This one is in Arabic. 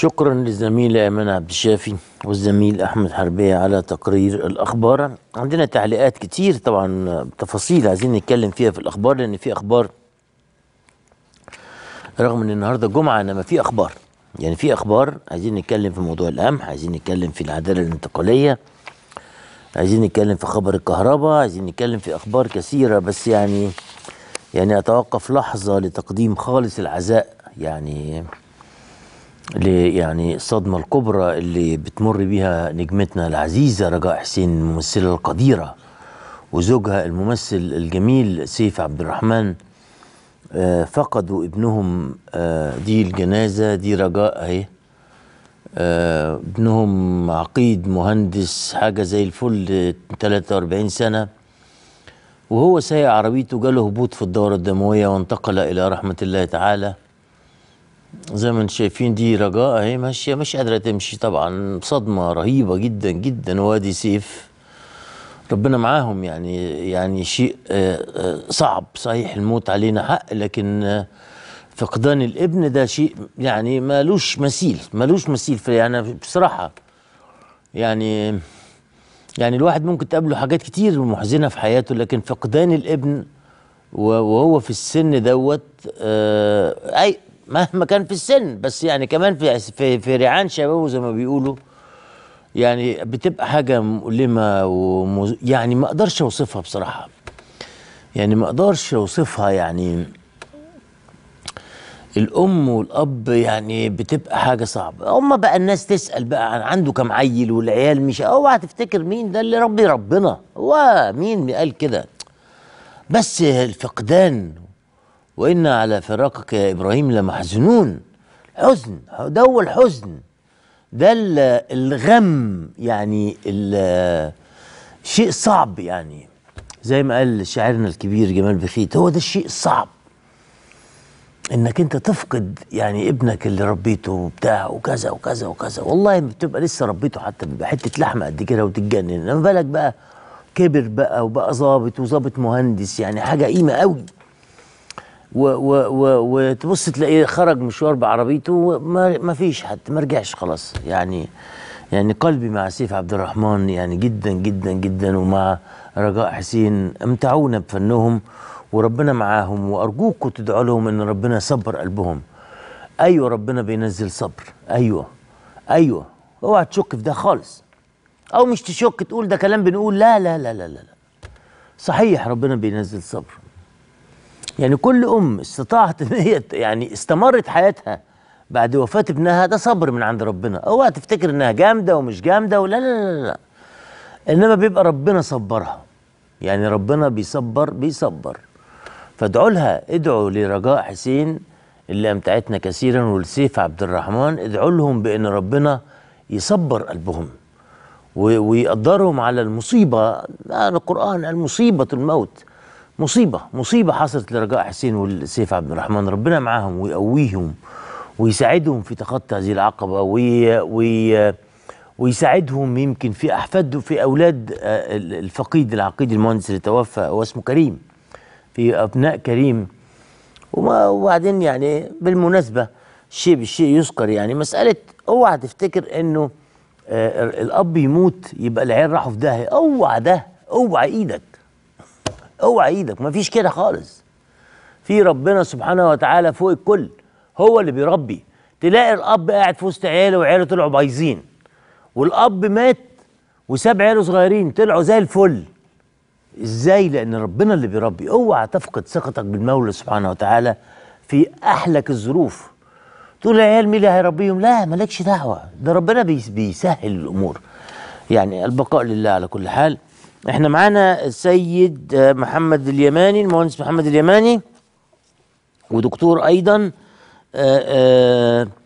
شكرا للزميلة إيمان عبد الشافي والزميل أحمد حربية على تقرير الأخبار عندنا تعليقات كتير طبعا تفاصيل عايزين نتكلم فيها في الأخبار لأن في أخبار رغم ان النهارده جمعه انما في اخبار يعني في اخبار عايزين نتكلم في موضوع القمح عايزين نتكلم في العداله الانتقاليه عايزين نتكلم في خبر الكهرباء عايزين نتكلم في اخبار كثيره بس يعني يعني اتوقف لحظه لتقديم خالص العزاء يعني يعني الصدمة الكبرى اللي بتمر بها نجمتنا العزيزة رجاء حسين الممثلة القديرة وزوجها الممثل الجميل سيف عبد الرحمن آه، فقدوا ابنهم آه، دي الجنازة دي رجاء اهي آه، ابنهم عقيد مهندس حاجة زي الفل 43 سنة وهو سايق عربيته جاله هبوط في الدورة الدموية وانتقل إلى رحمة الله تعالى زي ما انتم شايفين دي رجاء اهي ماشيه مش قادره تمشي طبعا صدمه رهيبه جدا جدا وادي سيف ربنا معاهم يعني يعني شيء آه، آه، صعب صحيح الموت علينا حق لكن آه، فقدان الابن ده شيء يعني مالوش مثيل مالوش مثيل في يعني بصراحه يعني يعني الواحد ممكن تقابله حاجات كتير محزنه في حياته لكن فقدان الابن وهو في السن دوت اي مهما كان في السن بس يعني كمان في في, في ريعان شبابه زي ما بيقولوا يعني بتبقى حاجه مؤلمه ومز... يعني ما اقدرش اوصفها بصراحه يعني ما اقدرش اوصفها يعني الام والاب يعني بتبقى حاجه صعبه اما بقى الناس تسال بقى عن عنده كم عيل والعيال مش اوعى تفتكر مين ده اللي ربي ربنا هو مين قال كده بس الفقدان وإنا على فراقك يا إبراهيم لمحزنون حزن ده هو الحزن ده الغم يعني الشيء صعب يعني زي ما قال شاعرنا الكبير جمال بخيت هو ده الشيء الصعب انك انت تفقد يعني ابنك اللي ربيته وبتاع وكذا وكذا وكذا والله بتبقى لسه ربيته حتى بيبقى حته لحمه قد كده وتتجنن انما بالك بقى كبر بقى وبقى ظابط وظابط مهندس يعني حاجه قيمه قوي و و و وتبص تلاقيه خرج مشوار بعربيته وما ما فيش حد ما رجعش خلاص يعني يعني قلبي مع سيف عبد الرحمن يعني جدا جدا جدا ومع رجاء حسين امتعونا بفنهم وربنا معاهم وارجوكم تدعوا لهم ان ربنا يصبر قلبهم ايوه ربنا بينزل صبر ايوه ايوه اوعى تشك في ده خالص او مش تشك تقول ده كلام بنقول لا لا لا لا لا صحيح ربنا بينزل صبر يعني كل ام استطاعت ان هي يعني استمرت حياتها بعد وفاه ابنها ده صبر من عند ربنا اوعى تفتكر انها جامده ومش جامده ولا لا لا لا انما بيبقى ربنا صبرها يعني ربنا بيصبر بيصبر فادعوا لها ادعوا لرجاء حسين اللي امتعتنا كثيرا ولسيف عبد الرحمن ادعوا لهم بان ربنا يصبر قلبهم ويقدرهم على المصيبه القران المصيبه الموت مصيبه مصيبه حصلت لرجاء حسين والسيف عبد الرحمن ربنا معاهم ويقويهم ويساعدهم في تخطي هذه العقبه وي وي ويساعدهم يمكن في احفاد في اولاد آه، الفقيد العقيد المهندس اللي توفى هو اسمه كريم في ابناء كريم وبعدين يعني بالمناسبه الشيء بالشيء يذكر يعني مساله اوعى تفتكر انه آه، الاب يموت يبقى العيال راحوا في داهيه اوعى ده اوعى ايدك اوعى ايدك مفيش كده خالص في ربنا سبحانه وتعالى فوق الكل هو اللي بيربي تلاقي الاب قاعد في وسط عياله وعياله طلعوا بايظين والاب مات وساب عياله صغيرين طلعوا زي الفل ازاي لان ربنا اللي بيربي اوعى تفقد ثقتك بالمولى سبحانه وتعالى في احلك الظروف تقول يا عيال مين اللي هيربيهم لا مالكش دعوه ده ربنا بيسهل الامور يعني البقاء لله على كل حال احنا معانا السيد محمد اليماني المهندس محمد اليماني ودكتور ايضا آآ آه، آآ آه،